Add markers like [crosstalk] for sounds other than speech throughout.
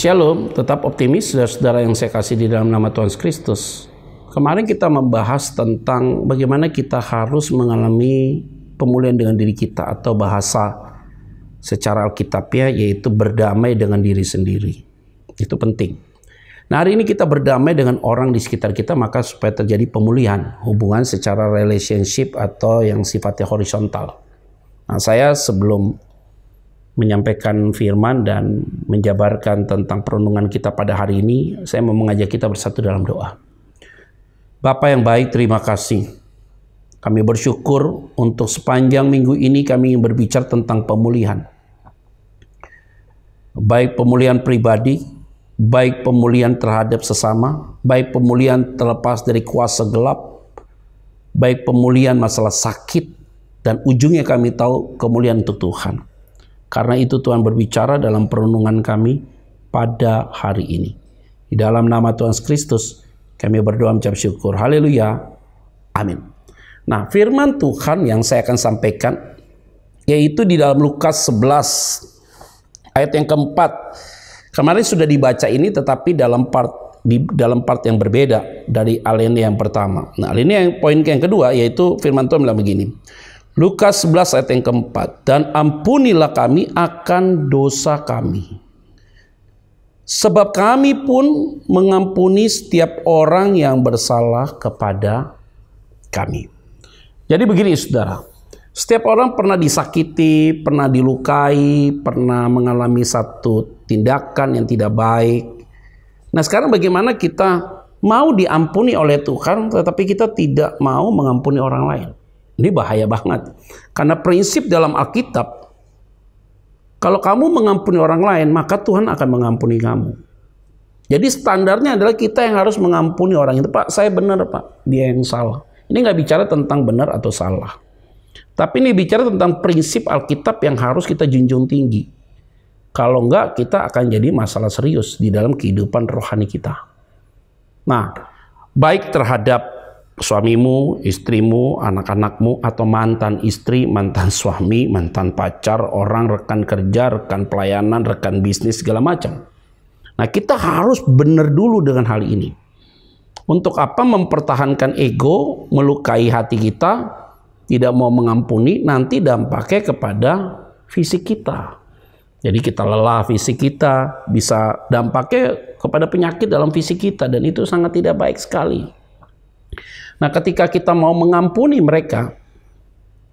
Shalom, tetap optimis saudara-saudara yang saya kasih di dalam nama Tuhan Kristus. Kemarin kita membahas tentang bagaimana kita harus mengalami pemulihan dengan diri kita atau bahasa secara Alkitabiah ya, yaitu berdamai dengan diri sendiri. Itu penting. Nah hari ini kita berdamai dengan orang di sekitar kita maka supaya terjadi pemulihan hubungan secara relationship atau yang sifatnya horizontal. Nah saya sebelum menyampaikan firman dan menjabarkan tentang perundungan kita pada hari ini, saya mau mengajak kita bersatu dalam doa. Bapak yang baik, terima kasih. Kami bersyukur untuk sepanjang minggu ini kami berbicara tentang pemulihan. Baik pemulihan pribadi, baik pemulihan terhadap sesama, baik pemulihan terlepas dari kuasa gelap, baik pemulihan masalah sakit, dan ujungnya kami tahu kemuliaan untuk Tuhan. Karena itu Tuhan berbicara dalam perenungan kami pada hari ini. Di dalam nama Tuhan Kristus kami berdoa mencap syukur. Haleluya. Amin. Nah firman Tuhan yang saya akan sampaikan yaitu di dalam Lukas 11 ayat yang keempat. Kemarin sudah dibaca ini tetapi dalam part di dalam part yang berbeda dari alinea yang pertama. Nah, alinea yang poin yang kedua yaitu firman Tuhan bilang begini. Lukas 11 ayat yang keempat. Dan ampunilah kami akan dosa kami. Sebab kami pun mengampuni setiap orang yang bersalah kepada kami. Jadi begini saudara, setiap orang pernah disakiti, pernah dilukai, pernah mengalami satu tindakan yang tidak baik. Nah sekarang bagaimana kita mau diampuni oleh Tuhan tetapi kita tidak mau mengampuni orang lain. Ini bahaya banget. Karena prinsip dalam Alkitab, kalau kamu mengampuni orang lain, maka Tuhan akan mengampuni kamu. Jadi standarnya adalah kita yang harus mengampuni orang itu. Pak, saya benar Pak, dia yang salah. Ini nggak bicara tentang benar atau salah. Tapi ini bicara tentang prinsip Alkitab yang harus kita junjung tinggi. Kalau enggak, kita akan jadi masalah serius di dalam kehidupan rohani kita. Nah, baik terhadap suamimu, istrimu, anak-anakmu, atau mantan istri, mantan [laughs] suami, mantan pacar, orang, rekan kerja, rekan pelayanan, rekan bisnis, segala macam. Nah, kita harus benar dulu dengan hal ini. Untuk apa mempertahankan ego, melukai hati kita, tidak mau mengampuni, nanti dampaknya kepada fisik kita. Jadi kita lelah fisik kita, bisa dampaknya kepada penyakit dalam fisik kita dan itu sangat tidak baik sekali. Nah, ketika kita mau mengampuni mereka,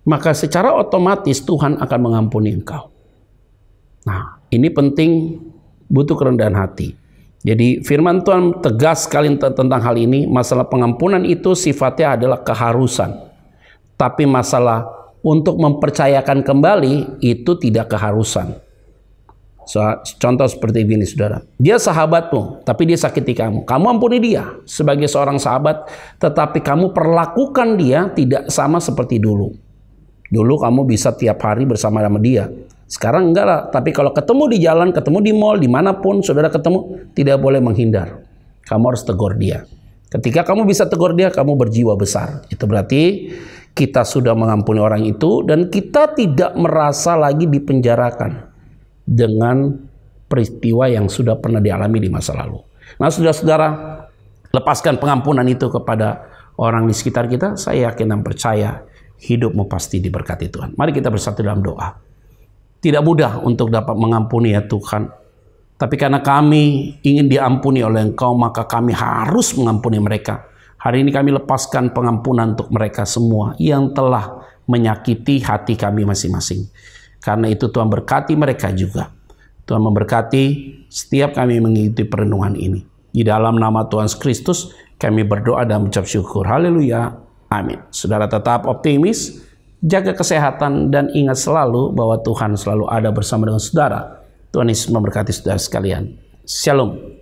maka secara otomatis Tuhan akan mengampuni engkau. Nah, ini penting butuh kerendahan hati. Jadi firman Tuhan tegas sekali tentang hal ini, masalah pengampunan itu sifatnya adalah keharusan. Tapi masalah untuk mempercayakan kembali itu tidak keharusan. So, contoh seperti ini, saudara. Dia sahabatmu, tapi dia sakiti kamu. Kamu ampuni dia sebagai seorang sahabat, tetapi kamu perlakukan dia tidak sama seperti dulu. Dulu kamu bisa tiap hari bersama sama dia. Sekarang enggak lah, tapi kalau ketemu di jalan, ketemu di mall, dimanapun saudara ketemu, tidak boleh menghindar. Kamu harus tegur dia. Ketika kamu bisa tegur dia, kamu berjiwa besar. Itu berarti kita sudah mengampuni orang itu dan kita tidak merasa lagi dipenjarakan dengan peristiwa yang sudah pernah dialami di masa lalu. Nah, saudara-saudara, lepaskan pengampunan itu kepada orang di sekitar kita, saya yakin dan percaya hidupmu pasti diberkati Tuhan. Mari kita bersatu dalam doa. Tidak mudah untuk dapat mengampuni ya Tuhan. Tapi karena kami ingin diampuni oleh Engkau, maka kami harus mengampuni mereka. Hari ini kami lepaskan pengampunan untuk mereka semua yang telah menyakiti hati kami masing-masing. Karena itu Tuhan berkati mereka juga. Tuhan memberkati setiap kami mengikuti perenungan ini. Di dalam nama Tuhan Kristus kami berdoa dan mengucap syukur. Haleluya. Amin. Saudara tetap optimis, jaga kesehatan dan ingat selalu bahwa Tuhan selalu ada bersama dengan saudara. Tuhan Yesus memberkati saudara sekalian. Shalom.